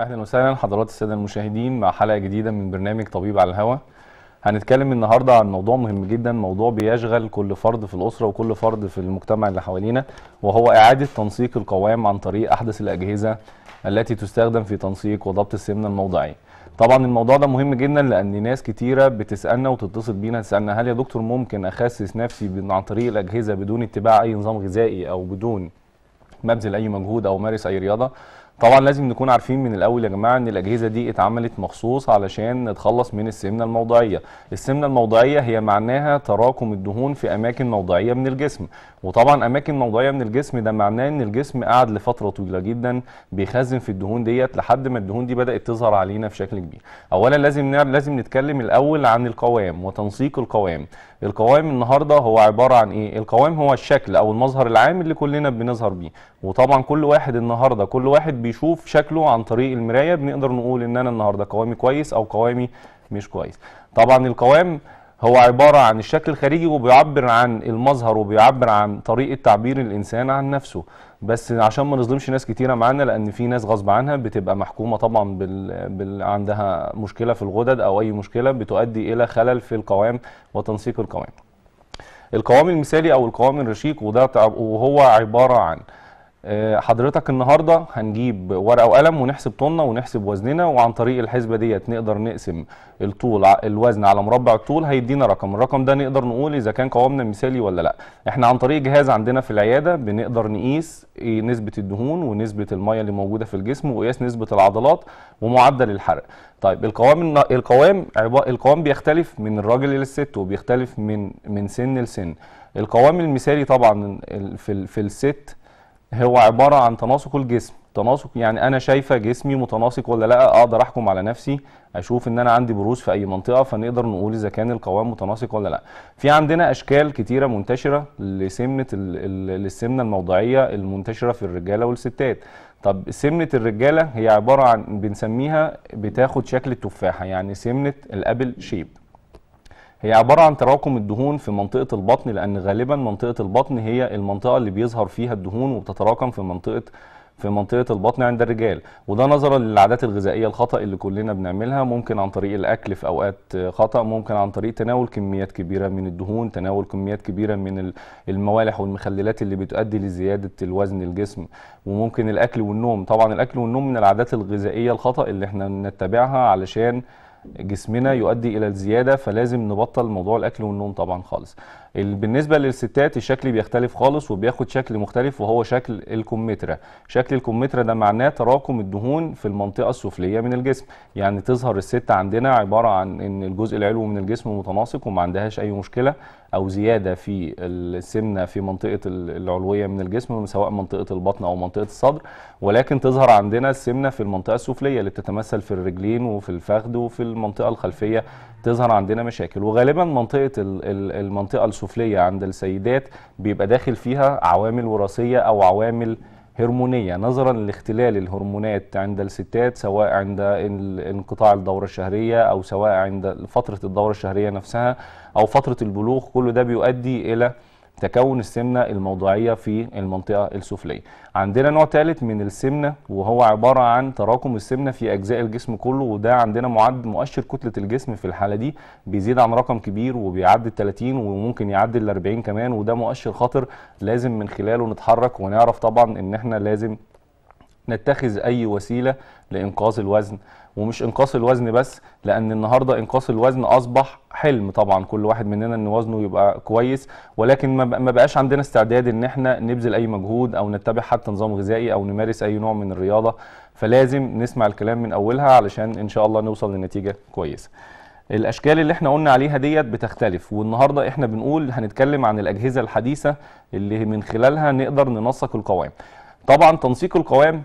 اهلا وسهلا حضرات الساده المشاهدين مع حلقه جديده من برنامج طبيب على الهوا هنتكلم النهارده عن موضوع مهم جدا موضوع بيشغل كل فرد في الاسره وكل فرد في المجتمع اللي حوالينا وهو اعاده تنسيق القوام عن طريق احدث الاجهزه التي تستخدم في تنسيق وضبط السمنه الموضعيه طبعا الموضوع ده مهم جدا لان ناس كتيره بتسالنا وتتصل بينا تسالنا هل يا دكتور ممكن اخسس نفسي عن طريق الاجهزه بدون اتباع اي نظام غذائي او بدون ما ابذل اي مجهود او مارس اي رياضه طبعا لازم نكون عارفين من الاول يا جماعه ان الاجهزه دي اتعملت مخصوص علشان نتخلص من السمنه الموضعيه السمنه الموضعيه هي معناها تراكم الدهون في اماكن موضعيه من الجسم وطبعا اماكن موضعيه من الجسم ده معناه ان الجسم قعد لفتره طويله جدا بيخزن في الدهون ديت لحد ما الدهون دي بدات تظهر علينا في شكل كبير اولا لازم لازم نتكلم الاول عن القوام وتنسيق القوام القوام النهارده هو عباره عن ايه القوام هو الشكل او المظهر العام اللي كلنا بنظهر بيه وطبعا كل واحد النهارده كل واحد بيشوف شكله عن طريق المرايه بنقدر نقول ان انا النهارده قوامي كويس او قوامي مش كويس طبعا القوام هو عبارة عن الشكل الخارجي وبيعبر عن المظهر وبيعبر عن طريقة تعبير الإنسان عن نفسه بس عشان ما نظلمش ناس كتيرة معانا لأن في ناس غصب عنها بتبقى محكومة طبعا بال... بال... عندها مشكلة في الغدد أو أي مشكلة بتؤدي إلى خلل في القوام وتنسيق القوام القوام المثالي أو القوام الرشيق وده وهو عبارة عن آه، حضرتك النهارده هنجيب ورقه وقلم ونحسب طولنا ونحسب وزننا وعن طريق الحسبه ديت نقدر نقسم الطول الوزن على مربع الطول هيدينا رقم الرقم ده نقدر نقول اذا كان قوامنا مثالي ولا لا احنا عن طريق جهاز عندنا في العياده بنقدر نقيس إيه نسبه الدهون ونسبه الميه اللي موجوده في الجسم وقياس نسبه العضلات ومعدل الحرق طيب القوام القوام القوام بيختلف من الراجل للست وبيختلف من من سن لسن القوام المثالي طبعا في في الست هو عباره عن تناسق الجسم تناسق يعني انا شايفه جسمي متناسق ولا لا اقدر احكم على نفسي اشوف ان انا عندي بروز في اي منطقه فنقدر نقول اذا كان القوام متناسق ولا لا في عندنا اشكال كتيره منتشره لسمنه السمنه الموضعيه المنتشره في الرجاله والستات طب سمنه الرجاله هي عباره عن بنسميها بتاخد شكل التفاحه يعني سمنه الابل شيب هي عبارة عن تراكم الدهون في منطقة البطن لأن غالبا منطقة البطن هي المنطقة اللي بيظهر فيها الدهون وبتتراكم في منطقة في منطقة البطن عند الرجال وده نظرا للعادات الغذائية الخطأ اللي كلنا بنعملها ممكن عن طريق الأكل في أوقات خطأ ممكن عن طريق تناول كميات كبيرة من الدهون تناول كميات كبيرة من الموالح والمخللات اللي بتؤدي لزيادة الوزن الجسم وممكن الأكل والنوم طبعا الأكل والنوم من العادات الغذائية الخطأ اللي احنا نتبعها علشان جسمنا يؤدي الى الزياده فلازم نبطل موضوع الاكل والنوم طبعا خالص بالنسبه للستات الشكل بيختلف خالص وبياخد شكل مختلف وهو شكل الكمثرى شكل الكمثرى ده معناه تراكم الدهون في المنطقه السفليه من الجسم يعني تظهر الست عندنا عباره عن ان الجزء العلوي من الجسم متناسق وما عندهاش اي مشكله او زياده في السمنه في منطقه العلويه من الجسم سواء منطقه البطن او منطقه الصدر ولكن تظهر عندنا السمنه في المنطقه السفليه اللي بتتمثل في الرجلين وفي الفخذ وفي المنطقه الخلفيه تظهر عندنا مشاكل وغالبا منطقه المنطقه السفليه عند السيدات بيبقى داخل فيها عوامل وراثيه او عوامل هرمونية نظرا لاختلال الهرمونات عند الستات سواء عند انقطاع الدورة الشهرية أو سواء عند فترة الدورة الشهرية نفسها أو فترة البلوغ كل ده بيؤدي إلى تكون السمنه الموضعيه في المنطقه السفليه. عندنا نوع ثالث من السمنه وهو عباره عن تراكم السمنه في اجزاء الجسم كله وده عندنا معد مؤشر كتله الجسم في الحاله دي بيزيد عن رقم كبير وبيعدي ال 30 وممكن يعدي ال 40 كمان وده مؤشر خطر لازم من خلاله نتحرك ونعرف طبعا ان احنا لازم نتخذ اي وسيله لانقاذ الوزن ومش انقاص الوزن بس لان النهارده انقاص الوزن اصبح حلم طبعا كل واحد مننا ان وزنه يبقى كويس ولكن ما بقاش عندنا استعداد ان احنا نبذل اي مجهود او نتبع حتى نظام غذائي او نمارس اي نوع من الرياضه فلازم نسمع الكلام من اولها علشان ان شاء الله نوصل لنتيجه كويسه الاشكال اللي احنا قلنا عليها ديت بتختلف والنهارده احنا بنقول هنتكلم عن الاجهزه الحديثه اللي من خلالها نقدر ننسق القوائم طبعا تنسيق القوام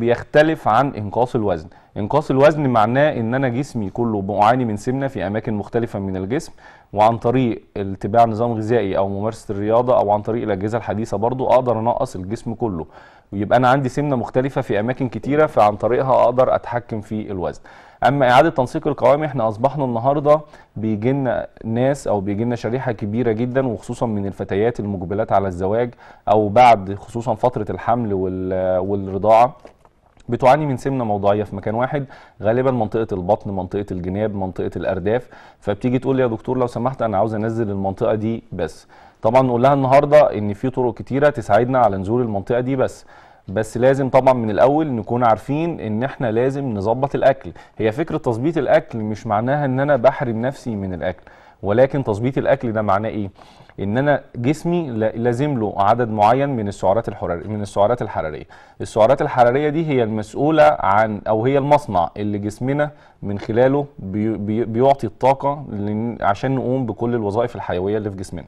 بيختلف عن انقاص الوزن انقاص الوزن معناه ان انا جسمي كله معاني من سمنه في اماكن مختلفه من الجسم وعن طريق اتباع نظام غذائي او ممارسه الرياضه او عن طريق الاجهزه الحديثه برضو اقدر انقص الجسم كله ويبقى انا عندي سمنه مختلفه في اماكن كتيره فعن طريقها اقدر اتحكم في الوزن اما اعاده تنسيق القوائم احنا اصبحنا النهارده بيجي لنا ناس او بيجي لنا شريحه كبيره جدا وخصوصا من الفتيات المقبلات على الزواج او بعد خصوصا فتره الحمل والرضاعه بتعاني من سمنه موضعيه في مكان واحد غالبا منطقه البطن منطقه الجناب منطقه الارداف فبتيجي تقول لي يا دكتور لو سمحت انا عاوز انزل المنطقه دي بس طبعا نقول لها النهارده ان في طرق كتيره تساعدنا على نزول المنطقه دي بس بس لازم طبعا من الاول نكون عارفين ان احنا لازم نظبط الاكل هي فكره تظبيط الاكل مش معناها ان انا بحرم نفسي من الاكل ولكن تظبيط الاكل ده معناه ايه ان انا جسمي لازم له عدد معين من السعرات الحراريه من السعرات الحراريه السعرات الحراريه دي هي المسؤوله عن او هي المصنع اللي جسمنا من خلاله بي بي بيعطي الطاقه عشان نقوم بكل الوظائف الحيويه اللي في جسمنا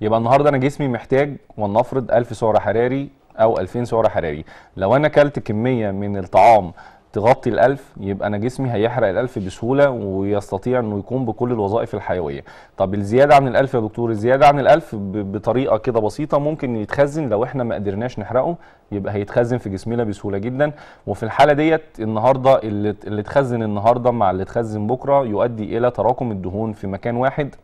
يبقى النهارده انا جسمي محتاج ولنفرض 1000 سعر حراري او 2000 سعر حراري لو انا اكلت كميه من الطعام تغطي ال1000 يبقى أنا جسمي هيحرق ال1000 بسهولة ويستطيع أنه يقوم بكل الوظائف الحيوية طب الزيادة عن ال1000 يا دكتور الزيادة عن ال1000 بطريقة كده بسيطة ممكن يتخزن لو إحنا ما قدرناش نحرقه يبقى هيتخزن في جسمنا بسهولة جدا وفي الحالة ديت النهاردة اللي, اللي اتخزن النهاردة مع اللي اتخزن بكرة يؤدي إلى تراكم الدهون في مكان واحد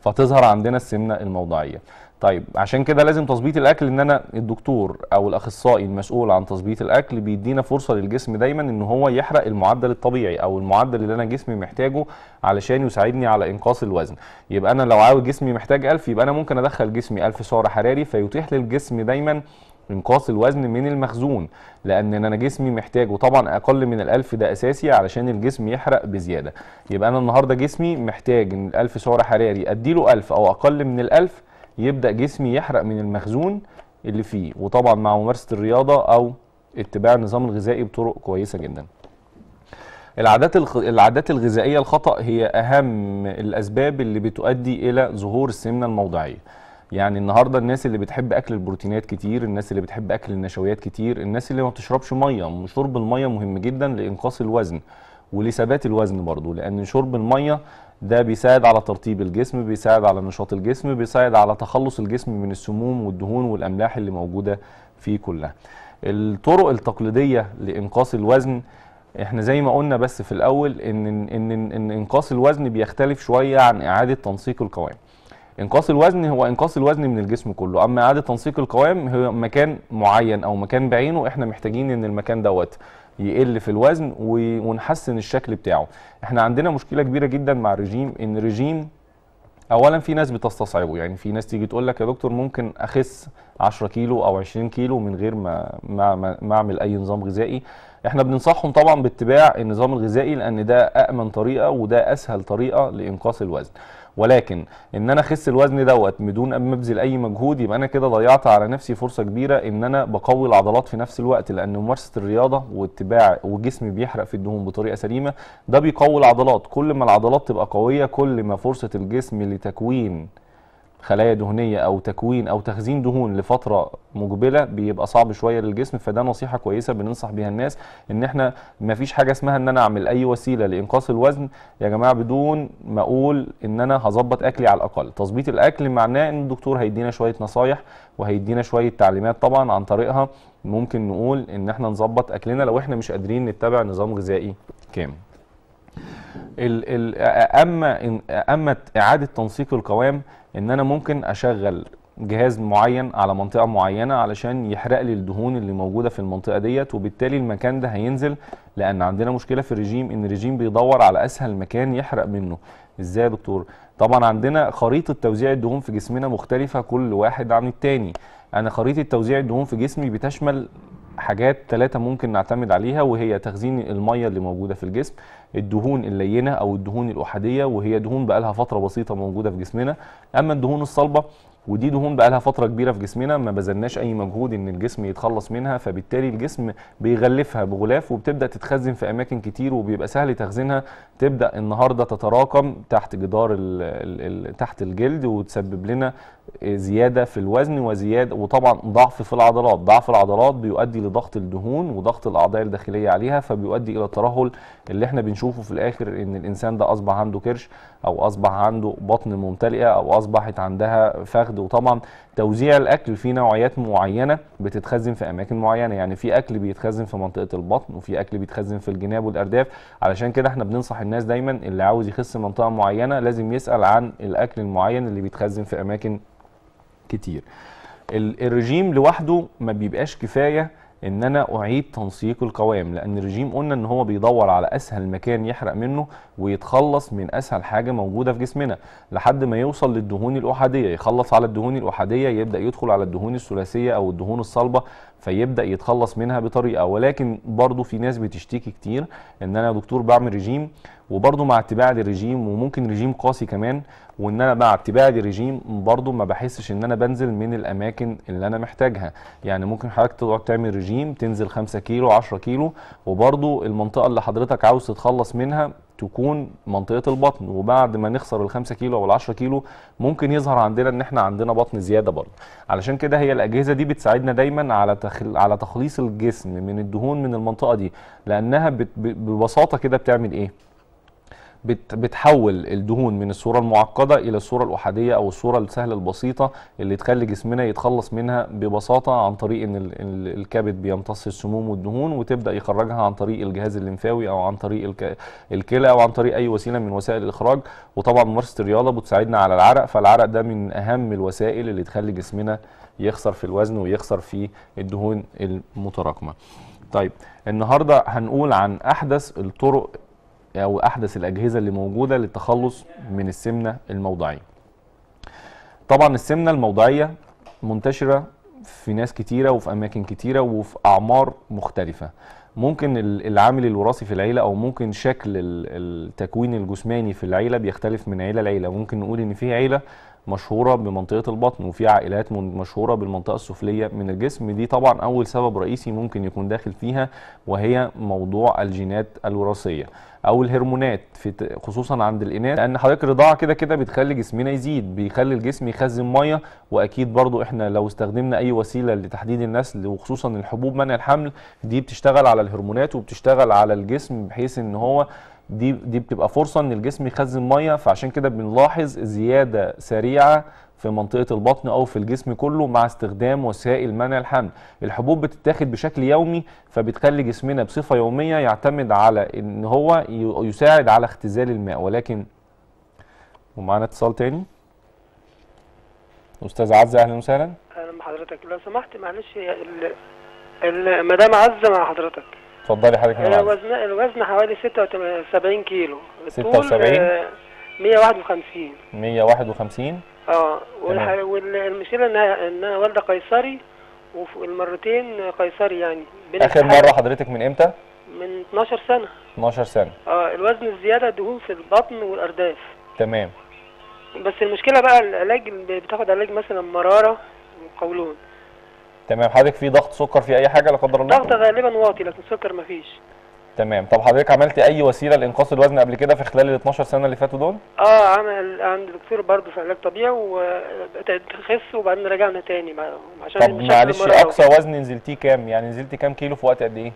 فتظهر عندنا السمنة الموضعية طيب عشان كده لازم تظبيط الاكل ان انا الدكتور او الاخصائي المسؤول عن تظبيط الاكل بيدينا فرصه للجسم دايما ان هو يحرق المعدل الطبيعي او المعدل اللي انا جسمي محتاجه علشان يساعدني على انقاص الوزن يبقى انا لو عاوز جسمي محتاج 1000 يبقى انا ممكن ادخل جسمي 1000 سعر حراري فيتيح للجسم دايما انقاص الوزن من المخزون لان انا جسمي محتاجه طبعا اقل من الالف ده اساسي علشان الجسم يحرق بزياده يبقى انا النهارده جسمي محتاج ان الالف سعر حراري اديله الف او اقل من الالف يبدا جسمي يحرق من المخزون اللي فيه وطبعا مع ممارسه الرياضه او اتباع النظام الغذائي بطرق كويسه جدا العادات العادات الغذائيه الخطا هي اهم الاسباب اللي بتؤدي الى ظهور السمنه الموضعيه يعني النهارده الناس اللي بتحب اكل البروتينات كتير الناس اللي بتحب اكل النشويات كتير الناس اللي ما بتشربش ميه شرب الميه مهم جدا لانقاص الوزن ولثبات الوزن برضه لان شرب الميه ده بيساعد على ترطيب الجسم بيساعد على نشاط الجسم بيساعد على تخلص الجسم من السموم والدهون والاملاح اللي موجوده فيه كلها الطرق التقليديه لانقاص الوزن احنا زي ما قلنا بس في الاول ان ان ان, إن انقاص الوزن بيختلف شويه عن اعاده تنسيق القوام انقاص الوزن هو انقاص الوزن من الجسم كله اما اعاده تنسيق القوام هو مكان معين او مكان بعينه احنا محتاجين ان المكان دوت يقل في الوزن ونحسن الشكل بتاعه احنا عندنا مشكله كبيره جدا مع الرجيم ان الرجيم اولا في ناس بتستصعبه يعني في ناس تيجي تقول لك يا دكتور ممكن اخس 10 كيلو او 20 كيلو من غير ما ما, ما, ما اعمل اي نظام غذائي احنا بننصحهم طبعا باتباع النظام الغذائي لان ده امن طريقه وده اسهل طريقه لانقاص الوزن ولكن ان انا اخس الوزن دوت بدون ما ابذل اي مجهود يبقى انا كده ضيعت على نفسي فرصه كبيره ان انا بقوي العضلات في نفس الوقت لان ممارسه الرياضه واتباع وجسمي بيحرق في الدهون بطريقه سليمه ده بيقوي العضلات كل ما العضلات تبقى قويه كل ما فرصه الجسم لتكوين خلايا دهنيه او تكوين او تخزين دهون لفتره مقبله بيبقى صعب شويه للجسم فده نصيحه كويسه بننصح بيها الناس ان احنا ما فيش حاجه اسمها ان انا اعمل اي وسيله لانقاص الوزن يا جماعه بدون ما اقول ان انا هظبط اكلي على الاقل تظبيط الاكل معناه ان الدكتور هيدينا شويه نصايح وهيدينا شويه تعليمات طبعا عن طريقها ممكن نقول ان احنا نظبط اكلنا لو احنا مش قادرين نتبع نظام غذائي كامل ال ال اما اما اعاده تنسيق القوام ان انا ممكن اشغل جهاز معين على منطقه معينه علشان يحرق لي الدهون اللي موجوده في المنطقه ديت وبالتالي المكان ده هينزل لان عندنا مشكله في الرجيم ان الرجيم بيدور على اسهل مكان يحرق منه ازاي يا دكتور طبعا عندنا خريطه توزيع الدهون في جسمنا مختلفه كل واحد عن التاني انا خريطه توزيع الدهون في جسمي بتشمل حاجات ثلاثة ممكن نعتمد عليها وهي تخزين المية اللي موجودة في الجسم الدهون اللينة أو الدهون الأحادية وهي دهون بقالها فترة بسيطة موجودة في جسمنا أما الدهون الصلبة ودي دهون بقى لها فتره كبيره في جسمنا ما بذلناش اي مجهود ان الجسم يتخلص منها فبالتالي الجسم بيغلفها بغلاف وبتبدا تتخزن في اماكن كتير وبيبقى سهل تخزينها تبدا النهارده تتراكم تحت جدار الـ الـ تحت الجلد وتسبب لنا زياده في الوزن وزياده وطبعا ضعف في العضلات ضعف العضلات بيؤدي لضغط الدهون وضغط الاعضاء الداخليه عليها فبيؤدي الى الترهل اللي احنا بنشوفه في الاخر ان الانسان ده اصبح عنده كرش او اصبح عنده بطن ممتلئه او اصبحت عندها فخذ الأخذ وطبعا توزيع الأكل في نوعيات معينة بتتخزن في أماكن معينة يعني في أكل بيتخزن في منطقة البطن وفي أكل بيتخزن في الجناب والأرداف علشان كده احنا بننصح الناس دايما اللي عاوز يخس منطقة معينة لازم يسأل عن الأكل المعين اللي بيتخزن في أماكن كتير الرجيم لوحده ما بيبقاش كفايه ان انا اعيد تنسيق القوام لان الرجيم قلنا ان هو بيدور على اسهل مكان يحرق منه ويتخلص من اسهل حاجه موجوده في جسمنا لحد ما يوصل للدهون الاحاديه يخلص على الدهون الاحاديه يبدا يدخل على الدهون الثلاثيه او الدهون الصلبه فيبدا يتخلص منها بطريقه ولكن برضو في ناس بتشتكي كتير ان انا يا دكتور بعمل رجيم وبرضو مع اتباع للرجيم وممكن رجيم قاسي كمان وان انا مع اتباعي ريجيم برضو ما بحسش ان انا بنزل من الاماكن اللي انا محتاجها يعني ممكن حضرتك تقعد تعمل رجيم تنزل 5 كيلو 10 كيلو وبرضو المنطقه اللي حضرتك عاوز تتخلص منها تكون منطقه البطن وبعد ما نخسر ال 5 كيلو او ال 10 كيلو ممكن يظهر عندنا ان احنا عندنا بطن زياده برضه علشان كده هي الاجهزه دي بتساعدنا دايما على تخل... على تخليص الجسم من الدهون من المنطقه دي لانها بت... ببساطه كده بتعمل ايه بتحول الدهون من الصوره المعقده الى الصوره الاحاديه او الصوره السهله البسيطه اللي تخلي جسمنا يتخلص منها ببساطه عن طريق ان الكبد بيمتص السموم والدهون وتبدا يخرجها عن طريق الجهاز الليمفاوي او عن طريق الكلى او عن طريق اي وسيله من وسائل الاخراج وطبعا ممارسه الرياضه بتساعدنا على العرق فالعرق ده من اهم الوسائل اللي تخلي جسمنا يخسر في الوزن ويخسر في الدهون المتراكمه. طيب النهارده هنقول عن احدث الطرق او احدث الاجهزه اللي موجوده للتخلص من السمنه الموضعيه طبعا السمنه الموضعيه منتشره في ناس كتيره وفي اماكن كتيره وفي اعمار مختلفه ممكن العامل الوراثي في العيله او ممكن شكل التكوين الجسماني في العيله بيختلف من عيله لعيله ممكن نقول ان في عيله مشهوره بمنطقه البطن وفي عائلات مشهوره بالمنطقه السفليه من الجسم دي طبعا اول سبب رئيسي ممكن يكون داخل فيها وهي موضوع الجينات الوراثيه او الهرمونات في خصوصا عند الاناث لان حضرتك الرضاعه كده كده بتخلي جسمنا يزيد بيخلي الجسم يخزن ميه واكيد برضو احنا لو استخدمنا اي وسيله لتحديد النسل وخصوصا الحبوب منع الحمل دي بتشتغل على الهرمونات وبتشتغل على الجسم بحيث ان هو دي دي بتبقى فرصه ان الجسم يخزن ميه فعشان كده بنلاحظ زياده سريعه في منطقه البطن او في الجسم كله مع استخدام وسائل منع الحمل الحبوب بتتاخد بشكل يومي فبتخلي جسمنا بصفه يوميه يعتمد على ان هو يساعد على اختزال الماء ولكن ومعانا اتصال تاني استاذ عزه اهلا وسهلا اهلا بحضرتك لو سمحت معلش مدام عزه مع حضرتك اتفضلي حضرتك يا وزن الوزن حوالي 76 كيلو 76 151 151 اه, آه، والح... والمشكله انها ان انا والده قيصري والمرتين قيصري يعني اخر مره حضرتك من امتى؟ من 12 سنه 12 سنه اه الوزن الزياده دهون في البطن والارداف تمام بس المشكله بقى العلاج بتاخد علاج مثلا مراره وقولون تمام حضرتك في ضغط سكر في اي حاجه لا قدر الله ضغط غالبا واطي لكن سكر مفيش تمام طب حضرتك عملت اي وسيله لانقاص الوزن قبل كده في خلال ال 12 سنه اللي فاتوا دول اه عمل عند دكتور برضه في علاج طبيعي وخس وبعدين رجعنا تاني عشان طب معلش اقصى وزن نزلتيه كام يعني نزلتي كام كيلو في وقت قد ايه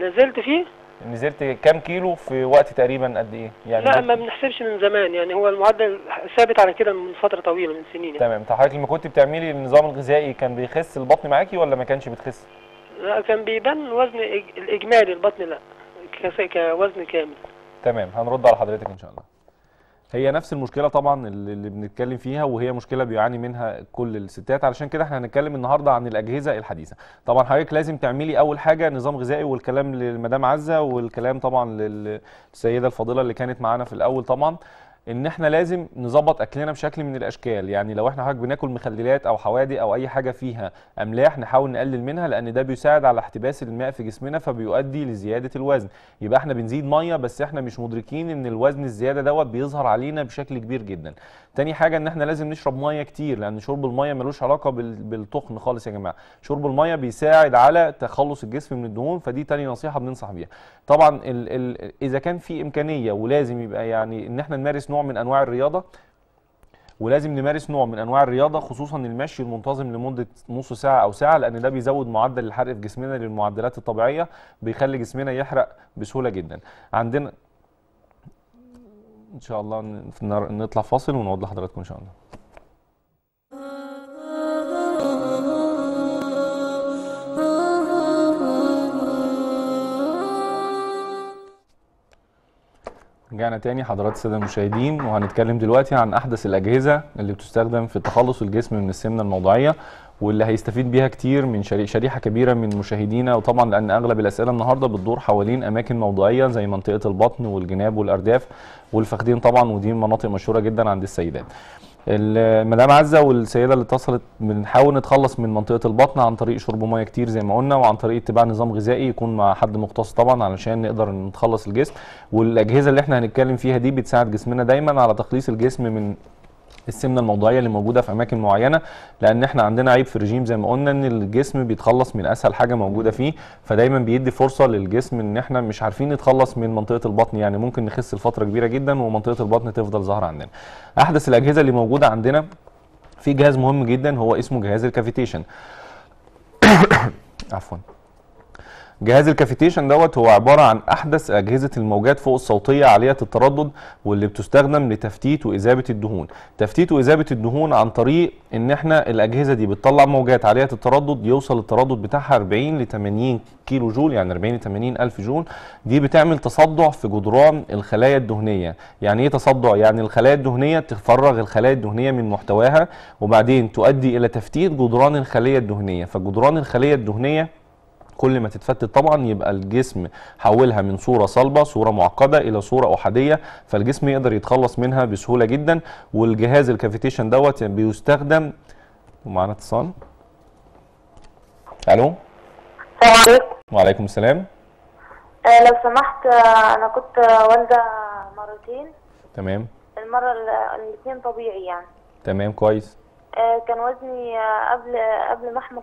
نزلت فيه نزلت كام كيلو في وقت تقريبا قد ايه يعني لا ما بنحسبش من زمان يعني هو المعدل ثابت على كده من فتره طويله من سنين يعني. تمام طب حضرتك لما كنت بتعملي النظام الغذائي كان بيخس البطن معاكي ولا ما كانش بتخس لا كان بيبان الوزن الاجمالي البطن لا كوزن كامل تمام هنرد على حضرتك ان شاء الله هي نفس المشكله طبعا اللي بنتكلم فيها وهي مشكله بيعاني منها كل الستات علشان كده احنا هنتكلم النهارده عن الاجهزه الحديثه طبعا حضرتك لازم تعملي اول حاجه نظام غذائي والكلام للمدام عزه والكلام طبعا للسيده الفاضله اللي كانت معانا في الاول طبعا ان احنا لازم نظبط اكلنا بشكل من الاشكال يعني لو احنا حضرتك بناكل مخللات او حوادي او اي حاجه فيها املاح نحاول نقلل منها لان ده بيساعد على احتباس الماء في جسمنا فبيؤدي لزياده الوزن يبقى احنا بنزيد ميه بس احنا مش مدركين ان الوزن الزياده دوت بيظهر علينا بشكل كبير جدا تاني حاجه ان احنا لازم نشرب ميه كتير لان شرب الميه ملوش علاقه بالتخن خالص يا جماعه شرب الميه بيساعد على تخلص الجسم من الدهون فدي تاني نصيحه بننصح بيها طبعا ال ال اذا كان في امكانيه ولازم يبقى يعني ان احنا نمارس نوع نوع من انواع الرياضه ولازم نمارس نوع من انواع الرياضه خصوصا المشي المنتظم لمده نص ساعه او ساعه لان ده بيزود معدل الحرق في جسمنا للمعدلات الطبيعيه بيخلي جسمنا يحرق بسهوله جدا عندنا ان شاء الله نطلع فاصل ونعود لحضراتكم ان شاء الله رجعنا تاني حضرات الساده المشاهدين وهنتكلم دلوقتي عن احدث الاجهزه اللي بتستخدم في تخلص الجسم من السمنه الموضعيه واللي هيستفيد بيها كتير من شريحه كبيره من مشاهدينا وطبعا لان اغلب الاسئله النهارده بتدور حوالين اماكن موضعيه زي منطقه البطن والجناب والارداف والفخدين طبعا ودي مناطق مشهوره جدا عند السيدات. المدام عزه والسيده اللي اتصلت بنحاول نتخلص من منطقه البطن عن طريق شرب ميه كتير زي ما قلنا وعن طريق اتباع نظام غذائي يكون مع حد مختص طبعا علشان نقدر نتخلص الجسم والاجهزه اللي احنا هنتكلم فيها دي بتساعد جسمنا دايما على تخليص الجسم من السمنه الموضعيه اللي موجوده في اماكن معينه لان احنا عندنا عيب في الرجيم زي ما قلنا ان الجسم بيتخلص من اسهل حاجه موجوده فيه فدايما بيدي فرصه للجسم ان احنا مش عارفين نتخلص من منطقه البطن يعني ممكن نخس لفتره كبيره جدا ومنطقه البطن تفضل ظاهره عندنا احدث الاجهزه اللي موجوده عندنا في جهاز مهم جدا هو اسمه جهاز الكافيتيشن عفوا جهاز الكافيتيشن دوت هو عبارة عن أحدث أجهزة الموجات فوق الصوتية عالية التردد واللي بتستخدم لتفتيت وإذابة الدهون تفتيت وإذابة الدهون عن طريق إن إحنا الأجهزة دي بتطلع موجات عالية التردد يوصل التردد بتاعها 40 ل 80 كيلو جول يعني 40 ل 80 ألف جول دي بتعمل تصدع في جدران الخلايا الدهنية يعني إيه تصدع؟ يعني الخلايا الدهنية تفرغ الخلايا الدهنية من محتواها وبعدين تؤدي إلى تفتيت جدران الخلية الدهنية فجدران الخلية الدهنية كل ما تتفتت طبعا يبقى الجسم حولها من صوره صلبه صوره معقده الى صوره احاديه فالجسم يقدر يتخلص منها بسهوله جدا والجهاز الكافيتيشن دوت بيستخدم ومعانا اتصال الو السلام عليكم وعليكم السلام آه لو سمحت آه، انا كنت والده مرتين تمام المره الاثنين طبيعي يعني تمام كويس آه كان وزني آه، قبل قبل ما احمل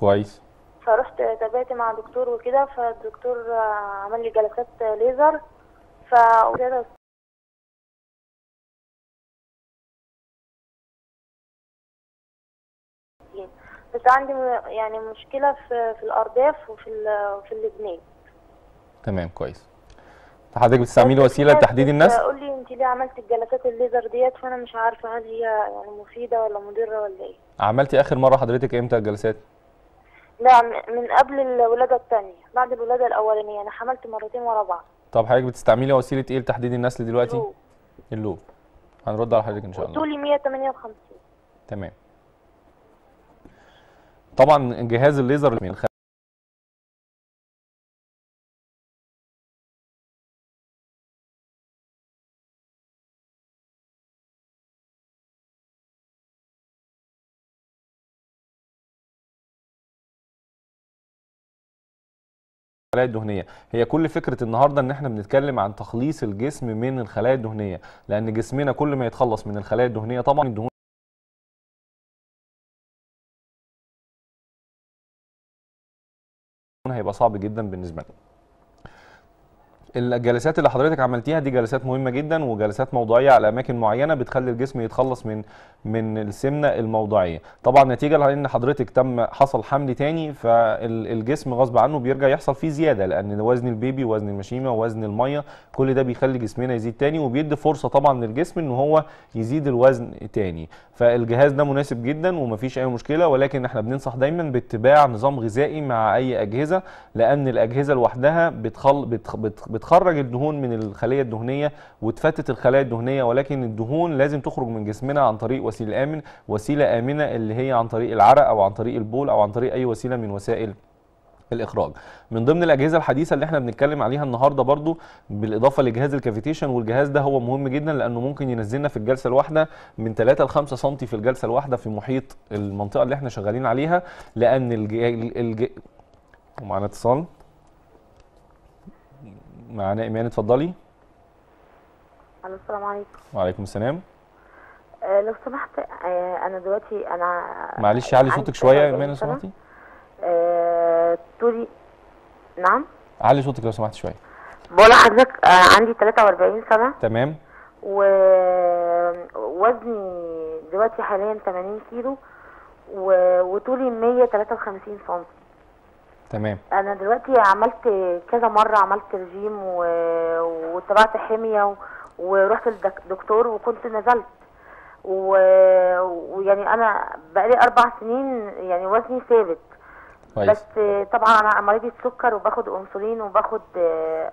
كويس فرحت تابعت مع دكتور وكده فالدكتور عمل لي جلسات ليزر ف بس عندي يعني مشكله في في الارداف وفي في الأذنين تمام كويس حضرتك بتستعملي وسيله لتحديد الناس؟ قول لي انت ليه عملتي الجلسات الليزر ديت فانا مش عارفه هل هي يعني مفيده ولا مضره ولا ايه؟ عملتي اخر مره حضرتك امتى الجلسات؟ لا من قبل الولاده الثانيه بعد الولاده الاولانيه انا حملت مرتين ورا بعض طب حضرتك بتستعملي وسيله ايه لتحديد النسل دلوقتي اللوب اللوب هنرد على حضرتك ان شاء الله طولي 158 تمام طبعا جهاز الليزر من الخلايا الدهنيه هي كل فكره النهارده ان احنا بنتكلم عن تخليص الجسم من الخلايا الدهنيه لان جسمنا كل ما يتخلص من الخلايا الدهنيه طبعا الدهون هيبقى صعب جدا بالنسبه لنا الجلسات اللي حضرتك عملتيها دي جلسات مهمه جدا وجلسات موضعيه على اماكن معينه بتخلي الجسم يتخلص من من السمنه الموضعيه طبعا نتيجه لان حضرتك تم حصل حمل تاني فالجسم غصب عنه بيرجع يحصل فيه زياده لان وزن البيبي وزن المشيمه وزن الميه كل ده بيخلي جسمنا يزيد تاني وبيدي فرصه طبعا للجسم ان هو يزيد الوزن تاني فالجهاز ده مناسب جدا ومفيش اي مشكله ولكن احنا بننصح دايما باتباع نظام غذائي مع اي اجهزه لان الاجهزه لوحدها بتخل بتخ... بتخ... بتخرج الدهون من الخليه الدهنيه وتفتت الخلايا الدهنيه ولكن الدهون لازم تخرج من جسمنا عن طريق وسيل امن وسيله امنه اللي هي عن طريق العرق او عن طريق البول او عن طريق اي وسيله من وسائل الاخراج من ضمن الاجهزه الحديثه اللي احنا بنتكلم عليها النهارده برضو بالاضافه لجهاز الكافيتيشن والجهاز ده هو مهم جدا لانه ممكن ينزلنا في الجلسه الواحده من 3 ل 5 سم في الجلسه الواحده في محيط المنطقه اللي احنا شغالين عليها لان الج... الج... ومعانا اتصال معانا ايمان اتفضلي الو السلام عليكم وعليكم السلام آه لو سمحت آه انا دلوقتي انا معلش علي صوتك شويه يا ايمان لو سمحتي آه طولي نعم علي صوتك لو سمحتي شويه بقول لحضرتك آه عندي 43 سنه تمام ووزني دلوقتي حاليا 80 كيلو و... وطولي 153 سم تمام انا دلوقتي عملت كذا مره عملت رجيم و... حميه و... ورحت للدكتور وكنت نزلت و... ويعني انا بقالي اربع سنين يعني وزني ثابت كويس. بس طبعا انا مريضه سكر وباخد انسولين وباخد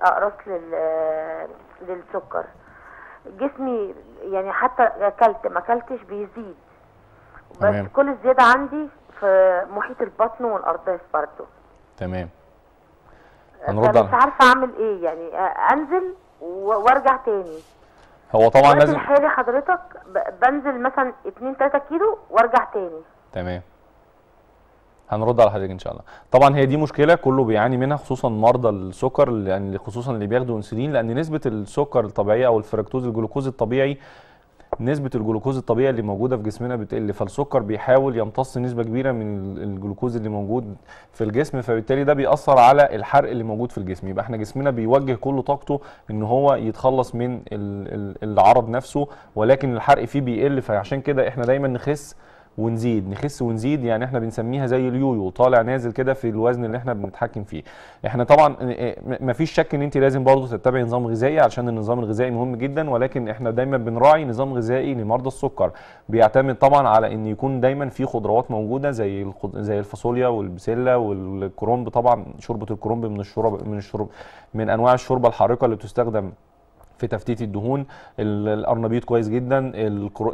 اقراص لل... للسكر جسمي يعني حتى اكلت ما اكلتش بيزيد بس تمام. كل الزياده عندي في محيط البطن والارضيه برضه تمام هنرد انا مش عارفه اعمل ايه يعني انزل وارجع تاني هو طبعا لازم حالي حضرتك بنزل مثلا 2 3 كيلو وارجع تاني تمام هنرد على حضرتك ان شاء الله طبعا هي دي مشكله كله بيعاني منها خصوصا مرضى السكر يعني خصوصا اللي بياخدوا انسولين لان نسبه السكر الطبيعيه او الفركتوز الجلوكوز الطبيعي نسبه الجلوكوز الطبيعي اللي موجوده في جسمنا بتقل فالسكر بيحاول يمتص نسبه كبيره من الجلوكوز اللي موجود في الجسم فبالتالي ده بيأثر على الحرق اللي موجود في الجسم يبقى احنا جسمنا بيوجه كل طاقته ان هو يتخلص من العرض نفسه ولكن الحرق فيه بيقل فعشان كده احنا دايما نخس ونزيد نخس ونزيد يعني احنا بنسميها زي اليويو طالع نازل كده في الوزن اللي احنا بنتحكم فيه احنا طبعا إيه، إيه، مفيش شك ان انت لازم برضه تتبعي نظام غذائي عشان النظام الغذائي مهم جدا ولكن احنا دايما بنراعي نظام غذائي لمرضى السكر بيعتمد طبعا على ان يكون دايما في خضروات موجوده زي زي الفاصوليا والبسله والكرنب طبعا شوربه الكرنب من الشرب من الشرب من انواع الشوربه الحارقه اللي بتستخدم في تفتيت الدهون القرنبيط كويس جدا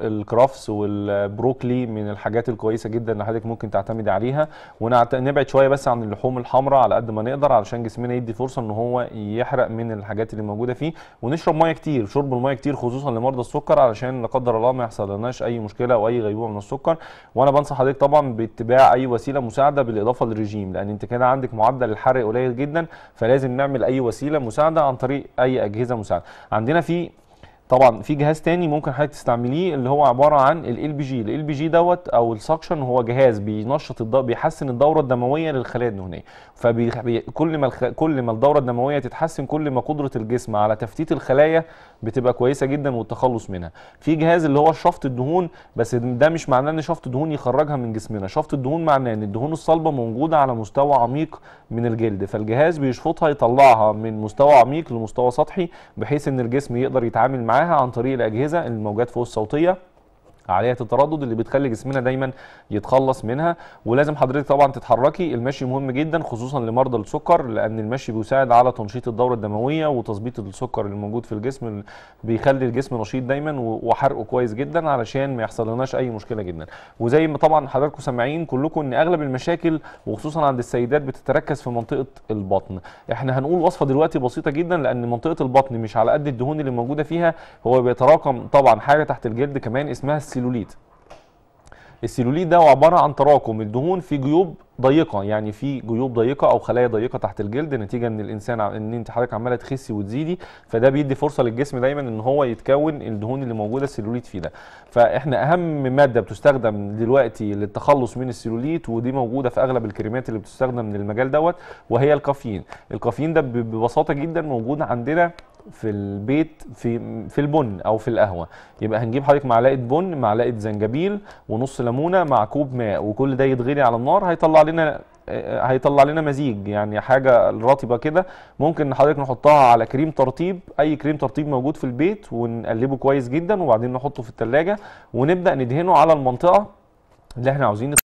الكرافس والبروكلي من الحاجات الكويسه جدا اللي حضرتك ممكن تعتمد عليها ونبعد شويه بس عن اللحوم الحمراء على قد ما نقدر علشان جسمنا يدي فرصه ان هو يحرق من الحاجات اللي موجوده فيه ونشرب ميه كتير شرب الميه كتير خصوصا لمرضى السكر علشان لا قدر الله ما يحصل لناش اي مشكله او اي غيبوبه من السكر وانا بنصح حضرتك طبعا باتباع اي وسيله مساعده بالاضافه للرجيم لان انت كده عندك معدل الحرق قليل جدا فلازم نعمل اي وسيله مساعده عن طريق اي اجهزه مساعده عندنا في طبعا في جهاز تاني ممكن حضرتك تستعمليه اللي هو عباره عن ال بي جي ال بي جي دوت او السكشن هو جهاز بينشط الد... بيحسن الدوره الدمويه للخلايا الدهنيه فكل ما الخ... كل ما الدوره الدمويه تتحسن كل ما قدره الجسم على تفتيت الخلايا بتبقى كويسه جدا والتخلص منها في جهاز اللي هو شفط الدهون بس ده مش معناه ان شفط الدهون يخرجها من جسمنا شفط الدهون معناه ان الدهون الصلبه موجوده على مستوى عميق من الجلد فالجهاز بيشفطها يطلعها من مستوى عميق لمستوى سطحي بحيث ان الجسم يقدر يتعامل معاها معاها عن طريق الأجهزة الموجات فوق الصوتية عاليه التردد اللي بتخلي جسمنا دايما يتخلص منها ولازم حضرتك طبعا تتحركي المشي مهم جدا خصوصا لمرضى السكر لان المشي بيساعد على تنشيط الدوره الدمويه وتظبيط السكر اللي موجود في الجسم بيخلي الجسم نشيط دايما وحرقه كويس جدا علشان ما يحصل لناش اي مشكله جدا وزي ما طبعا حضراتكم سامعين كلكم ان اغلب المشاكل وخصوصا عند السيدات بتتركز في منطقه البطن احنا هنقول وصفه دلوقتي بسيطه جدا لان منطقه البطن مش على قد الدهون اللي موجوده فيها هو بيتراكم طبعا حاجه تحت الجلد كمان اسمها السيلوليت السيلوليت ده عباره عن تراكم الدهون في جيوب ضيقه يعني في جيوب ضيقه او خلايا ضيقه تحت الجلد نتيجه ان الانسان ان انت حضرتك عماله تخسي وتزيدي فده بيدي فرصه للجسم دايما ان هو يتكون الدهون اللي موجوده السيلوليت فيه ده فاحنا اهم ماده بتستخدم دلوقتي للتخلص من السيلوليت ودي موجوده في اغلب الكريمات اللي بتستخدم من المجال دوت وهي الكافيين الكافيين ده ببساطه جدا موجود عندنا في البيت في في البن او في القهوه يبقى هنجيب حضرتك معلقه بن معلقه زنجبيل ونص ليمونه مع كوب ماء وكل ده يتغلي على النار هيطلع لنا آه، هيطلع لنا مزيج يعني حاجه رطبه كده ممكن حضرتك نحطها على كريم ترطيب اي كريم ترطيب موجود في البيت ونقلبه كويس جدا وبعدين نحطه في الثلاجه ونبدا ندهنه على المنطقه اللي احنا عاوزين